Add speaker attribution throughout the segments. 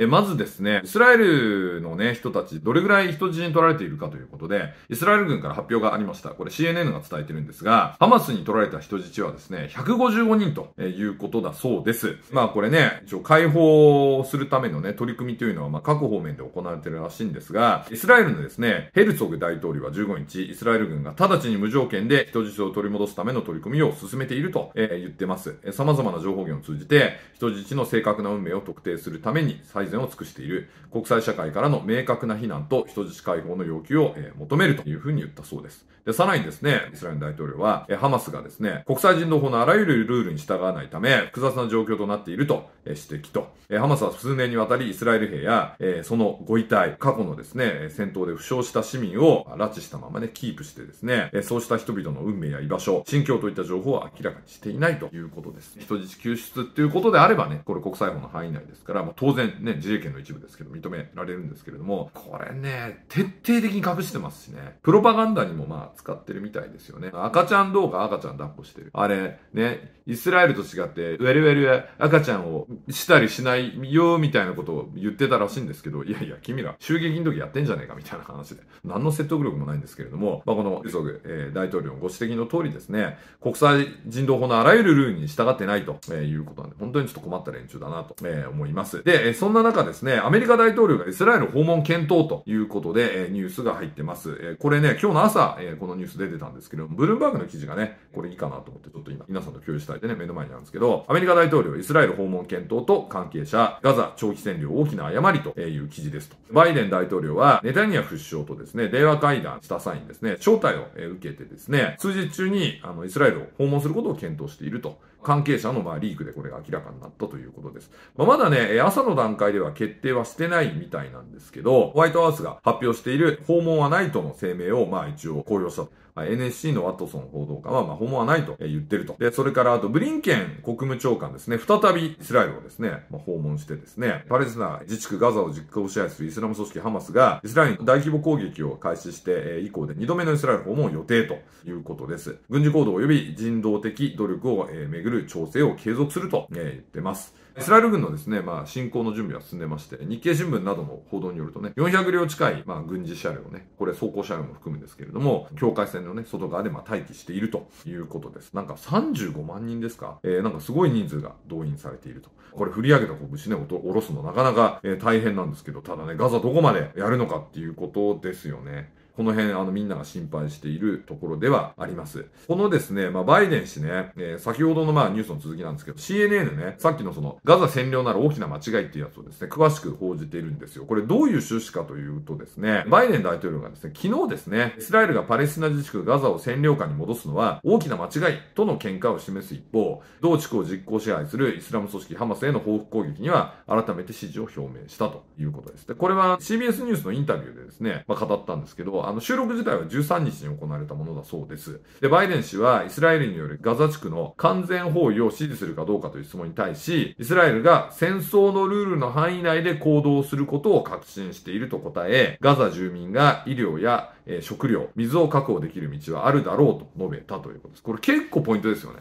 Speaker 1: えまずですね、イスラエルのね、人たち、どれぐらい人質に取られているかということで、イスラエル軍から発表がありました。これ CNN が伝えてるんですが、ハマスに取られた人質はですね、155人ということだそうです。まあこれね、一応解放するためのね、取り組みというのは、まあ各方面で行われてるらしいんですが、イスラエルのですね、ヘルツグ大統領は15日、イスラエル軍が直ちに無条件で人質を取り戻すための取り組みを進めていると、え言ってます。え様々な情報源を通じて、人質の正確な運命を特定するために、最善を尽くしている、国際社会からの明確な非難と人質解放の要求を、え求めるというふうに言ったそうです。で、さらにですね、イスラエル大統領は、えハマスがですね、国際人道法のあらゆるルールに従わないため、複雑な状況となっていると、え指摘と、えハマスは数年にわたりイスラエル兵や、えそのご遺体、過去のですね、戦闘で負傷した市民を拉致したままね、キープしてですね、えそうした人々の運命や居場所、心境といった情報は明らかにしていないということです。人質救出っていうことであればね、これ国際法の範囲内ですから、まあ、当然ね、自衛権の一部ですけど、認められるんですけれども、これね、徹底的に隠してますしね、プロパガンダにもまあ使ってるみたいですよね。赤ちゃん動画、赤ちゃん抱っこしてる。あれ、ね、イスラエルと違って、ウェルウェル赤ちゃんをしたりしないよ、みたいなことを言ってたらしいんですけど、いやいや、君ら、襲撃の時やってんじゃねえか、みたいな話で。何の説得力もないんですけれども、まあ、このユソグ、えー、大統領のご指摘の通りですね、国際人道法のあらゆるルールに従ってないと、えー、いうことなんで、本当にちょっと困った連中だなと、えー、思います。で、そんなな中ですね、アメリカ大統領がイスラエル訪問検討ということで、えー、ニュースが入ってます。えー、これね、今日の朝、えー、このニュース出てたんですけど、ブルームバーグの記事がね、これいいかなと思って、ちょっと今、皆さんと共有したいでね、目の前にあるんですけど、アメリカ大統領、イスラエル訪問検討と関係者、ガザ長期占領大きな誤りという記事ですと。バイデン大統領は、ネタニヤフ首相とですね、電話会談した際にですね、招待を受けてですね、数日中に、あの、イスラエルを訪問することを検討していると関係者のまあリークでこれが明らかになったということです。まあ、まだね、朝の段階では決定はしてないみたいなんですけど、ホワイトハウスが発表している訪問はないとの声明をまあ一応公表した。NSC のワットソン報道官は、まあ、訪問はないと言ってると。で、それから、あと、ブリンケン国務長官ですね、再びイスラエルをですね、まあ、訪問してですね、パレスナ自治区ガザを実行支配するイスラム組織ハマスが、イスラエルに大規模攻撃を開始して、え以降で2度目のイスラエル訪問を予定ということです。軍事行動及び人道的努力を、めぐるる調整を継続すると、ね、言ってます。イスラエル軍のですね、まあ、進攻の準備は進んでまして、日経新聞などの報道によるとね、400両近い、まあ、軍事車両ね、これ装甲車両も含むんですけれども、境界線のね、外側で、まあ、待機しているということです。なんか35万人ですかえー、なんかすごい人数が動員されていると。これ振り上げた拳ね、おろすのなかなか、えー、大変なんですけど、ただね、ガザどこまでやるのかっていうことですよね。この辺、あの、みんなが心配しているところではあります。このですね、まあ、バイデン氏ね、えー、先ほどのまあ、ニュースの続きなんですけど、CNN ね、さっきのその、ガザ占領なら大きな間違いっていうやつをですね、詳しく報じているんですよ。これどういう趣旨かというとですね、バイデン大統領がですね、昨日ですね、イスラエルがパレスチナ自治区ガザを占領下に戻すのは大きな間違いとの見解を示す一方、同地区を実行支配するイスラム組織ハマスへの報復攻撃には改めて支持を表明したということです。で、これは CBS ニュースのインタビューでですね、まあ、語ったんですけど、あの収録自体は13日に行われたものだそうです。で、バイデン氏はイスラエルによるガザ地区の完全包囲を支持するかどうかという質問に対し、イスラエルが戦争のルールの範囲内で行動することを確信していると答え、ガザ住民が医療や、え食料、水を確保できる道はあるだろうと述べたということです。これ結構ポイントですよね。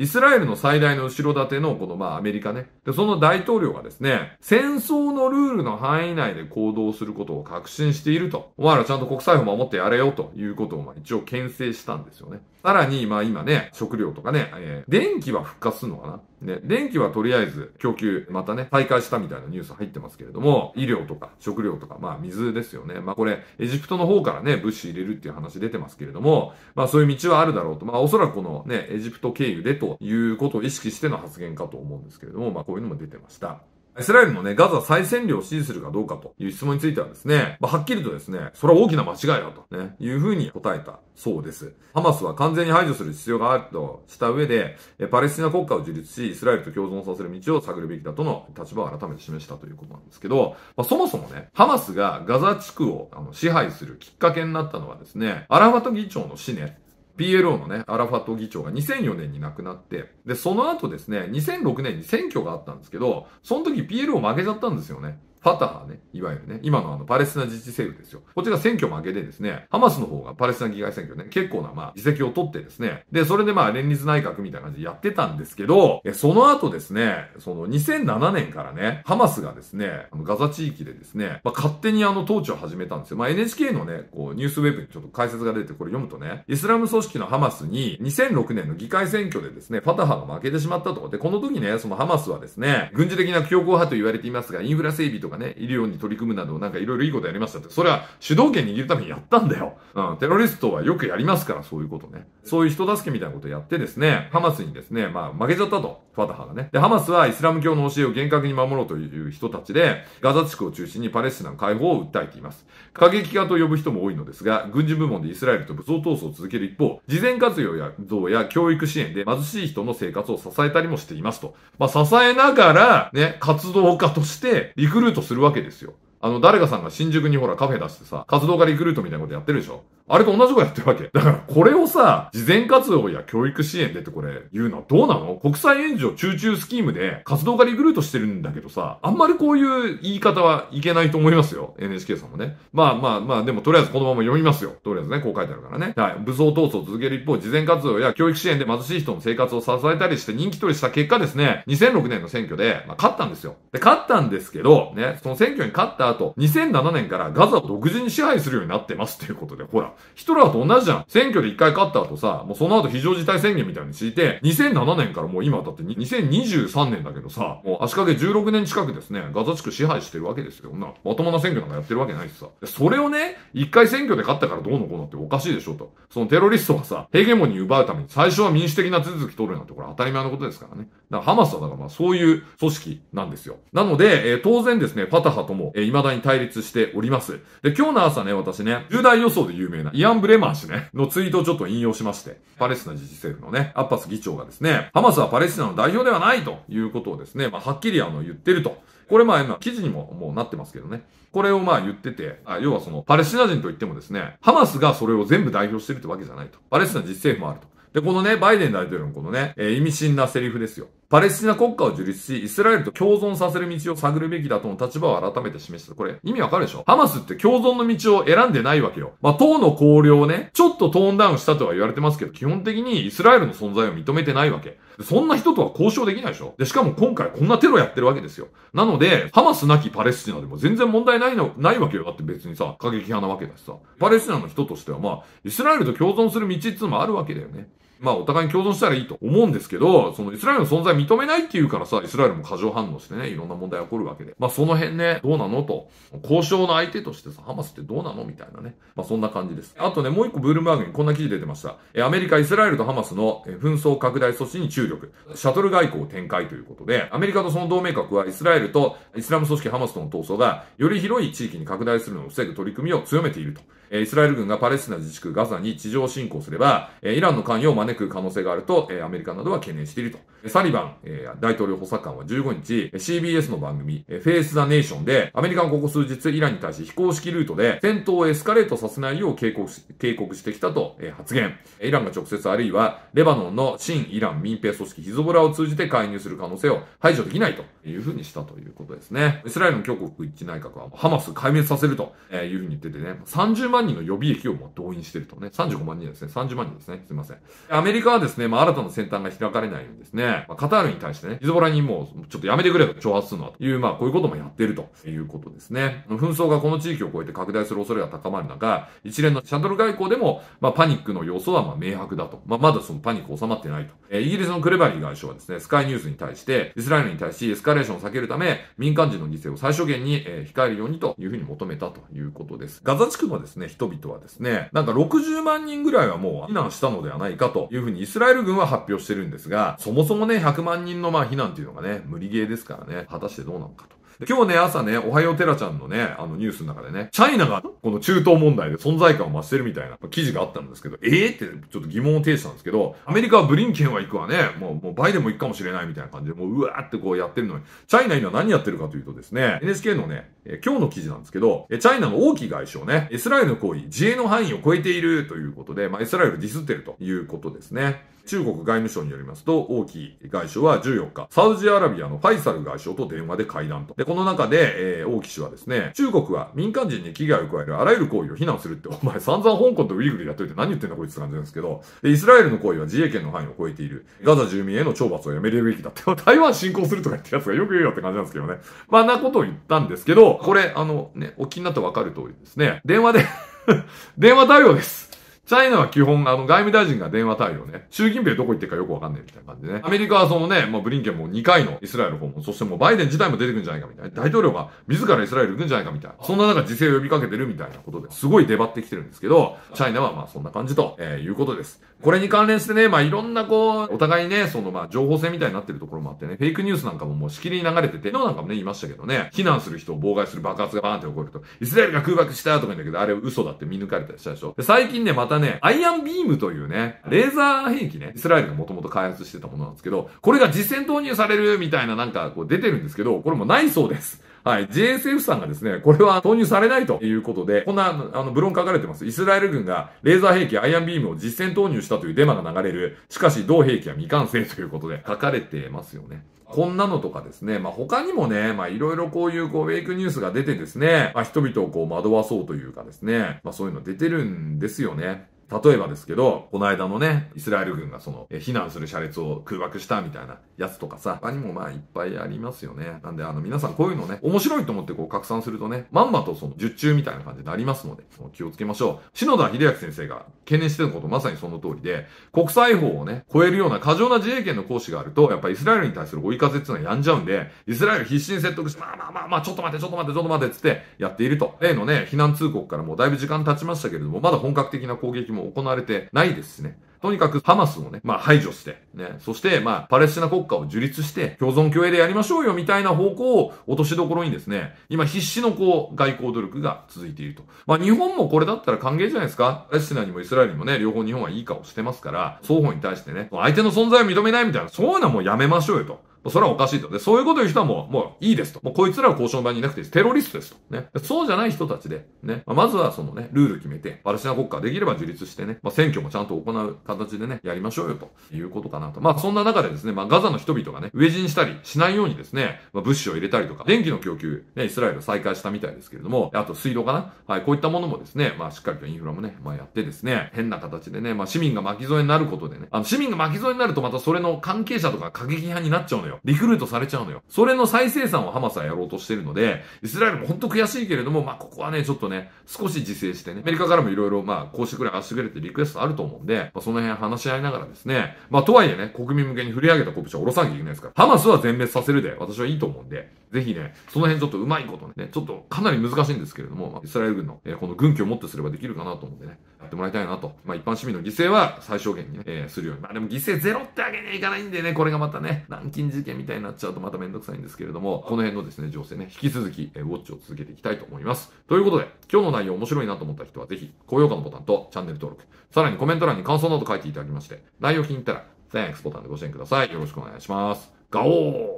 Speaker 1: イスラエルの最大の後ろ盾のこのまあアメリカね。で、その大統領がですね、戦争のルールの範囲内で行動することを確信していると。お前らちゃんと国際法守ってやれよということをまあ一応牽制したんですよね。さらに、まあ今ね、食料とかね、えー、電気は復活するのかなね、電気はとりあえず供給、またね、再開したみたいなニュース入ってますけれども、医療とか食料とか、まあ水ですよね。まあこれ、エジプトの方からね、物資入れるっていう話出てますけれども、まあそういう道はあるだろうと、まあおそらくこのね、エジプト経由でということを意識しての発言かと思うんですけれども、まあこういうのも出てました。イスラエルのね、ガザ再占領を支持するかどうかという質問についてはですね、まあ、はっきりとですね、それは大きな間違いだとね、いうふうに答えたそうです。ハマスは完全に排除する必要があるとした上で、パレスチナ国家を樹立し、イスラエルと共存させる道を探るべきだとの立場を改めて示したということなんですけど、まあ、そもそもね、ハマスがガザ地区をあの支配するきっかけになったのはですね、アラファト議長の死ね、PLO のね、アラファト議長が2004年に亡くなって、で、その後ですね、2006年に選挙があったんですけど、その時 PLO 負けちゃったんですよね。ファタハね、いわゆるね、今のあのパレスチナ自治政府ですよ。こちら選挙負けでですね、ハマスの方がパレスチナ議会選挙ね、結構なまあ議席を取ってですね、で、それでまあ連立内閣みたいな感じでやってたんですけど、その後ですね、その2007年からね、ハマスがですね、あのガザ地域でですね、まあ勝手にあの統治を始めたんですよ。まあ NHK のね、こうニュースウェブにちょっと解説が出てこれ読むとね、イスラム組織のハマスに2006年の議会選挙でですね、ファタハが負けてしまったと。で、この時ね、そのハマスはですね、軍事的な強硬派と言われていますが、インフラ整備とかね、医療に取り組むなど、なんかいろいろいいことやりましたって。それは主導権握るためにやったんだよ。うん、テロリストはよくやりますから、そういうことね。そういう人助けみたいなことやってですね、ハマスにですね、まあ負けちゃったと、ファタハがね。で、ハマスはイスラム教の教えを厳格に守ろうという人たちで、ガザ地区を中心にパレスチナの解放を訴えています。過激化と呼ぶ人も多いのですが、軍事部門でイスラエルと武装闘争を続ける一方、事前活用や像や教育支援で貧しい人の生活を支えたりもしていますと。まあ支えながら、ね、活動家としてリクルートするわけですよ。あの、誰かさんが新宿にほらカフェ出してさ、活動家リクルートみたいなことやってるでしょあれと同じことやってるわけ。だからこれをさ、慈善活動や教育支援でってこれ言うのはどうなの国際援助中中スキームで活動がリクルートしてるんだけどさ、あんまりこういう言い方はいけないと思いますよ。NHK さんもね。まあまあまあ、でもとりあえずこのまま読みますよ。とりあえずね、こう書いてあるからね。はい。武装闘争を続ける一方、慈善活動や教育支援で貧しい人の生活を支えたりして人気取りした結果ですね、2006年の選挙で、まあ、勝ったんですよ。で、勝ったんですけど、ね、その選挙に勝った後、2007年からガザを独自に支配するようになってますっていうことで、ほら、ヒトラーと同じじゃん。選挙で一回勝った後さ、もうその後非常事態宣言みたいに敷いて、2007年からもう今だって2023年だけどさ、もう足掛け16年近くですね、ガザ地区支配してるわけですよ。な、まともな選挙なんかやってるわけないしさ。それをね、一回選挙で勝ったからどうのこうのっておかしいでしょと。そのテロリストがさ、ヘゲモニー奪うために最初は民主的な手続き取るなんてこれ当たり前のことですからね。だからハマスはだからまあそういう組織なんですよ。なので、えー、当然ですね、ファタハとも、えー、未だに対立しております。で、今日の朝ね、私ね、重大予想で有名なな、イアン・ブレマー氏ね、のツイートをちょっと引用しまして、パレスチナ自治政府のね、アッパス議長がですね、ハマスはパレスチナの代表ではないということをですね、まあ、はっきりあの言ってると。これまあ、記事にももうなってますけどね。これをまあ言ってて、あ要はその、パレスチナ人といってもですね、ハマスがそれを全部代表してるってわけじゃないと。パレスチナ自治政府もあると。で、このね、バイデン大統領のこのね、えー、意味深なセリフですよ。パレスチナ国家を樹立し、イスラエルと共存させる道を探るべきだとの立場を改めて示した。これ、意味わかるでしょハマスって共存の道を選んでないわけよ。まあ、党の綱領をね、ちょっとトーンダウンしたとは言われてますけど、基本的にイスラエルの存在を認めてないわけ。そんな人とは交渉できないでしょで、しかも今回こんなテロやってるわけですよ。なので、ハマスなきパレスチナでも全然問題ないの、ないわけよ。だって別にさ、過激派なわけだしさ。パレスチナの人としてはまあ、イスラエルと共存する道っつうのもあるわけだよね。まあお互いに共存したらいいと思うんですけど、そのイスラエルの存在認めないっていうからさ、イスラエルも過剰反応してね、いろんな問題起こるわけで。まあその辺ね、どうなのと、交渉の相手としてさ、ハマスってどうなのみたいなね。まあそんな感じです。あとね、もう一個ブルームバーグにこんな記事出てました。え、アメリカ、イスラエルとハマスの紛争拡大措置に注力。シャトル外交を展開ということで、アメリカとその同盟国はイスラエルとイスラム組織ハマスとの闘争がより広い地域に拡大するのを防ぐ取り組みを強めていると。イスラエル軍がパレスチナ自治区ガザに地上侵攻すれば、イランの関与を招く可能性があると、アメリカなどは懸念していると。サリバン大統領補佐官は15日、CBS の番組、フェイス・ザ・ネーションで、アメリカがここ数日、イランに対し非公式ルートで、戦闘をエスカレートさせないよう警告し警告してきたと発言。イランが直接あるいは、レバノンの新イラン民兵組織ヒゾボラを通じて介入する可能性を排除できないというふうにしたということですね。イスラエルの強国一致内閣は、ハマス壊滅させるというふうに言っててね、30万万人の予備役をもう動員してるとね。35万人ですね。30万人ですね。すいません。アメリカはですね、まあ、新たな先端が開かれないようにですね、まあ、カタールに対してね、イズボラにもう、ちょっとやめてくれと、挑発するのは、という、まあ、こういうこともやってるということですね。紛争がこの地域を超えて拡大する恐れが高まる中、一連のシャトル外交でも、まあ、パニックの要素はまあ明白だと。まあ、まだそのパニック収まってないと。えイギリスのクレバリー外相はですね、スカイニュースに対して、イスラエルに対しエスカレーションを避けるため、民間人の犠牲を最小限に、え控えるようにというふうに求めたということです。ガザ地区のですね、人々はですね、なんか60万人ぐらいはもう避難したのではないかというふうにイスラエル軍は発表してるんですが、そもそもね、100万人のまあ避難っていうのがね、無理ゲーですからね、果たしてどうなのかと。今日ね、朝ね、おはようテラちゃんのね、あのニュースの中でね、チャイナがこの中東問題で存在感を増してるみたいな記事があったんですけど、えー、ってちょっと疑問を呈したんですけど、アメリカはブリンケンは行くわね、もう、もうバイデンも行くかもしれないみたいな感じで、もううわーってこうやってるのに、チャイナ今何やってるかというとですね、NHK のね、え今日の記事なんですけど、えチャイナの王毅外相ね、イスラエルの行為、自衛の範囲を超えているということで、まあ、イスラエルディスってるということですね。中国外務省によりますと、王毅外相は14日、サウジアラビアのファイサル外相と電話で会談と。で、この中で、えー、王毅氏はですね、中国は民間人に危害を加えるあらゆる行為を非難するって、お前散々香港とウイグルやっといて何言ってんだこいつって感じなんですけど、イスラエルの行為は自衛権の範囲を超えている。ガザ住民への懲罰をやめるべきだって。台湾侵攻するとか言ってるやつがよく言うよって感じなんですけどね。まあ、なことを言ったんですけど、これ、あの、ね、お気になってわかる通りですね、電話で 電話対応です。チャイナは基本、あの、外務大臣が電話対応ね。習近平どこ行ってるかよくわかんないみたいな感じでね。アメリカはそのね、もうブリンケンも2回のイスラエル訪問、そしてもうバイデン自体も出てくんじゃないかみたいな。大統領が自らイスラエル行くんじゃないかみたいな。そんな中、自制を呼びかけてるみたいなことですごい出張ってきてるんですけど、チャイナはまあそんな感じと、えー、いうことです。これに関連してね、まあいろんなこう、お互いね、そのまあ情報戦みたいになってるところもあってね、フェイクニュースなんかももうしきりに流れてて、昨日なんかもね、言いましたけどね、避難する人を妨害する爆発がバーンって起こると、イスラエルが空爆したとか言うんだけど、あれ嘘だって見抜かれたりしたでしょ。で最近ね、またね、アイアンビームというね、レーザー兵器ね、イスラエルがもともと開発してたものなんですけど、これが実戦投入されるみたいななんかこう出てるんですけど、これもないそうです。はい。JSF さんがですね、これは投入されないということで、こんな、あの、ブロン書かれてます。イスラエル軍がレーザー兵器アイアンビームを実戦投入したというデマが流れる。しかし、同兵器は未完成ということで書かれてますよね。こんなのとかですね、まあ、他にもね、まあ、いろいろこういうこう、フェイクニュースが出てですね、まあ、人々をこう惑わそうというかですね、まあ、そういうの出てるんですよね。例えばですけど、この間のね、イスラエル軍がその、え避難する車列を空爆したみたいなやつとかさ、他にもまあいっぱいありますよね。なんであの皆さんこういうのね、面白いと思ってこう拡散するとね、まんまとその受注みたいな感じになりますので、気をつけましょう。篠田秀明先生が懸念してることまさにその通りで、国際法をね、超えるような過剰な自衛権の行使があると、やっぱイスラエルに対する追い風っていうのはやんじゃうんで、イスラエル必死に説得して、まあまあまあまあ、ちょっと待って、ちょっと待って、ちょっと待って、つってやっていると。例のね、避難通告からもうだいぶ時間経ちましたけれども、まだ本格的な攻撃もも行われてないですしね。とにかくハマスをね、まあ排除して、ね、そしてまあパレスチナ国家を樹立して、共存共栄でやりましょうよみたいな方向を落としどころにですね、今必死のこう外交努力が続いていると。まあ日本もこれだったら歓迎じゃないですか。パレスチナにもイスラエルにもね、両方日本はいい顔してますから、双方に対してね、相手の存在を認めないみたいな、そういうのはもうやめましょうよと。うそれはおかしいと。で、そういうこと言う人はもう、もういいですと。もうこいつらは交渉場にいなくていいです。テロリストですと。ね。そうじゃない人たちで、ね。まあ、まずはそのね、ルール決めて、パレスチナ国家できれば樹立してね、まあ、選挙もちゃんと行う形でね、やりましょうよということかなと。まあ、そんな中でですね、まあ、ガザの人々がね、飢え死にしたりしないようにですね、まあ、物資を入れたりとか、電気の供給、ね、イスラエル再開したみたいですけれども、あと水道かなはい、こういったものもですね、まあ、しっかりとインフラもね、まあ、やってですね、変な形でね、まあ、市民が巻き添えになることでね、あの、市民が巻き添えになるとまたそれの関係者とか過激派になっちゃうのよ。よ。リクルートされちゃうのよ。それの再生産をハマスはやろうとしてるので、イスラエルも本当悔しいけれども、まあ、ここはね、ちょっとね、少し自制してね、アメリカからもいろいろ、まあ、こうしてくれ、ああしてくれってリクエストあると思うんで、まあ、その辺話し合いながらですね、まあ、とはいえね、国民向けに振り上げた拳は下ろさなきゃいけないですから、ハマスは全滅させるで、私はいいと思うんで、ぜひね、その辺ちょっとうまいことね、ちょっとかなり難しいんですけれども、イスラエル軍の、えー、この軍旗をもってすればできるかなと思ってね、やってもらいたいなと。まあ一般市民の犠牲は最小限にね、えー、するように。まあでも犠牲ゼロってわけにはいかないんでね、これがまたね、南禁事件みたいになっちゃうとまためんどくさいんですけれども、この辺のですね、情勢ね、引き続き、えー、ウォッチを続けていきたいと思います。ということで、今日の内容面白いなと思った人はぜひ、高評価のボタンとチャンネル登録、さらにコメント欄に感想など書いていただきまして、内容気に入ったら、Thanks ボタンでご支援ください。よろしくお願いします。ガオー